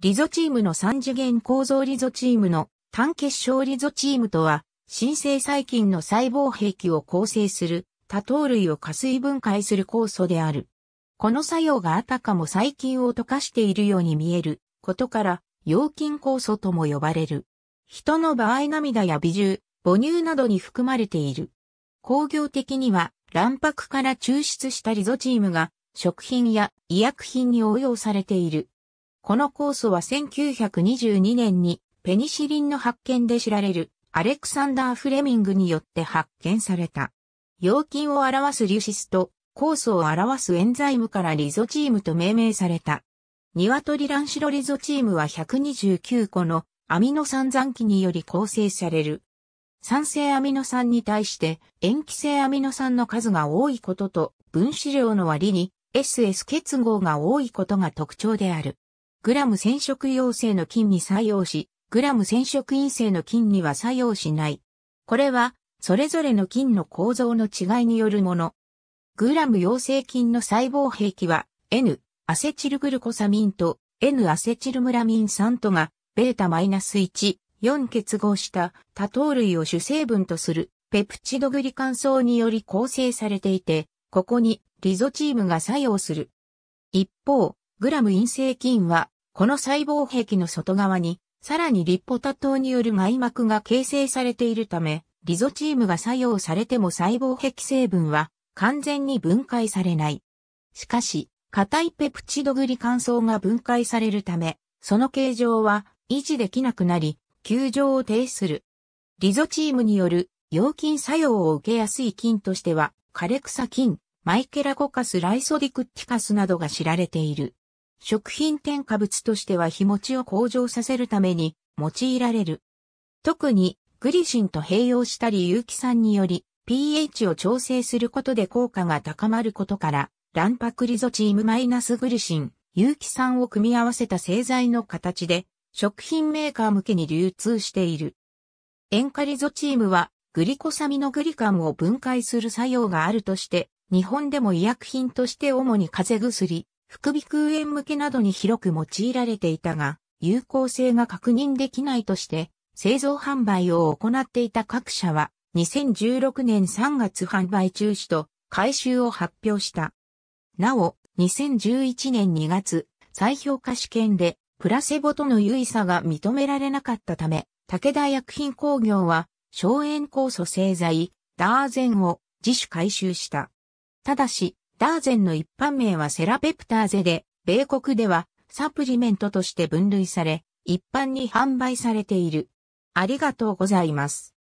リゾチームの三次元構造リゾチームの単結晶リゾチームとは、新生細菌の細胞壁を構成する多糖類を加水分解する酵素である。この作用があたかも細菌を溶かしているように見えることから、陽菌酵素とも呼ばれる。人の場合涙や微重、母乳などに含まれている。工業的には、卵白から抽出したリゾチームが、食品や医薬品に応用されている。この酵素は1922年にペニシリンの発見で知られるアレクサンダー・フレミングによって発見された。陽菌を表すリュシスと酵素を表すエンザイムからリゾチームと命名された。鶏卵白リゾチームは129個のアミノ酸残機により構成される。酸性アミノ酸に対して塩基性アミノ酸の数が多いことと分子量の割に SS 結合が多いことが特徴である。グラム染色陽性の菌に作用し、グラム染色陰性の菌には作用しない。これは、それぞれの菌の構造の違いによるもの。グラム陽性菌の細胞兵器は、N、アセチルグルコサミンと N アセチルムラミン酸とが、ベータ -1、4結合した多糖類を主成分とするペプチドグリカン層により構成されていて、ここにリゾチームが作用する。一方、グラム陰性菌はこの細胞壁の外側に、さらにリポタ糖による外膜が形成されているため、リゾチームが作用されても細胞壁成分は完全に分解されない。しかし、硬いペプチドグリカン層が分解されるため、その形状は維持できなくなり、球状を停止する。リゾチームによる陽菌作用を受けやすい菌としては、枯れ草菌、マイケラコカスライソディクティカスなどが知られている。食品添加物としては日持ちを向上させるために用いられる。特にグリシンと併用したり有機酸により pH を調整することで効果が高まることから、ランパクリゾチームマイナスグリシン、有機酸を組み合わせた製剤の形で、食品メーカー向けに流通している。塩化リゾチームは、グリコサミノグリカンを分解する作用があるとして、日本でも医薬品として主に風邪薬、副鼻腔炎向けなどに広く用いられていたが、有効性が確認できないとして、製造販売を行っていた各社は、2016年3月販売中止と回収を発表した。なお、2011年2月、再評価試験で、プラセボとの優位差が認められなかったため、武田薬品工業は、消炎酵素製剤、ダーゼンを自主回収した。ただし、ダーゼンの一般名はセラペプターゼで、米国ではサプリメントとして分類され、一般に販売されている。ありがとうございます。